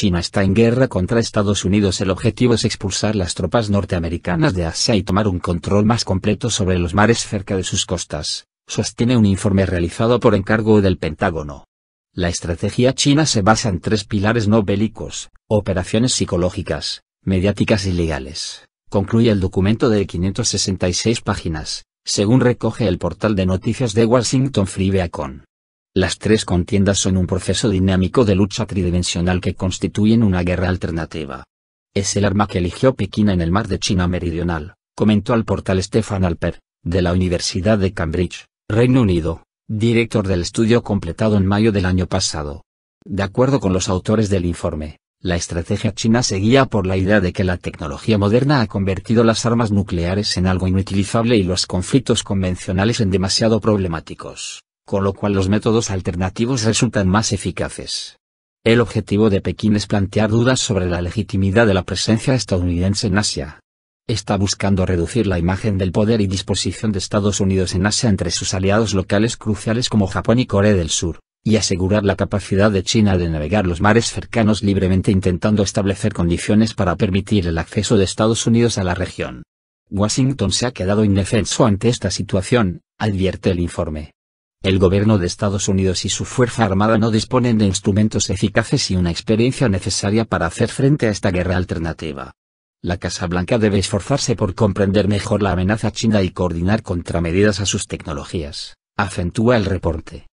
China está en guerra contra Estados Unidos el objetivo es expulsar las tropas norteamericanas de Asia y tomar un control más completo sobre los mares cerca de sus costas, sostiene un informe realizado por encargo del Pentágono. La estrategia china se basa en tres pilares no bélicos, operaciones psicológicas, mediáticas y legales, concluye el documento de 566 páginas, según recoge el portal de noticias de Washington Free Beacon. Las tres contiendas son un proceso dinámico de lucha tridimensional que constituyen una guerra alternativa. Es el arma que eligió Pekín en el mar de China Meridional, comentó al portal Stefan Alper, de la Universidad de Cambridge, Reino Unido, director del estudio completado en mayo del año pasado. De acuerdo con los autores del informe, la estrategia china seguía por la idea de que la tecnología moderna ha convertido las armas nucleares en algo inutilizable y los conflictos convencionales en demasiado problemáticos con lo cual los métodos alternativos resultan más eficaces. El objetivo de Pekín es plantear dudas sobre la legitimidad de la presencia estadounidense en Asia. Está buscando reducir la imagen del poder y disposición de Estados Unidos en Asia entre sus aliados locales cruciales como Japón y Corea del Sur, y asegurar la capacidad de China de navegar los mares cercanos libremente intentando establecer condiciones para permitir el acceso de Estados Unidos a la región. Washington se ha quedado indefenso ante esta situación, advierte el informe. El gobierno de Estados Unidos y su Fuerza Armada no disponen de instrumentos eficaces y una experiencia necesaria para hacer frente a esta guerra alternativa. La Casa Blanca debe esforzarse por comprender mejor la amenaza china y coordinar contramedidas a sus tecnologías, acentúa el reporte.